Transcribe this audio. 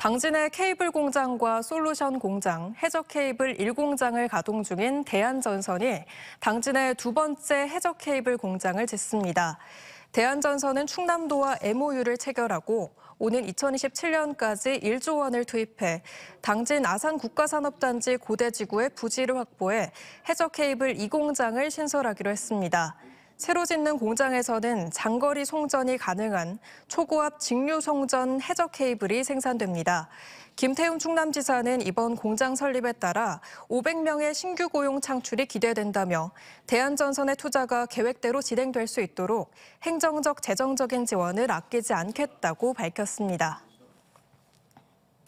당진의 케이블 공장과 솔루션 공장, 해적 케이블 1공장을 가동 중인 대한전선이 당진의 두 번째 해적 케이블 공장을 짓습니다. 대한전선은 충남도와 MOU를 체결하고 오는 2027년까지 1조 원을 투입해 당진 아산 국가산업단지 고대지구의 부지를 확보해 해적 케이블 2공장을 신설하기로 했습니다. 새로 짓는 공장에서는 장거리 송전이 가능한 초고압 직류 송전 해적 케이블이 생산됩니다. 김태훈 충남지사는 이번 공장 설립에 따라 500명의 신규 고용 창출이 기대된다며 대한전선의 투자가 계획대로 진행될 수 있도록 행정적 재정적인 지원을 아끼지 않겠다고 밝혔습니다.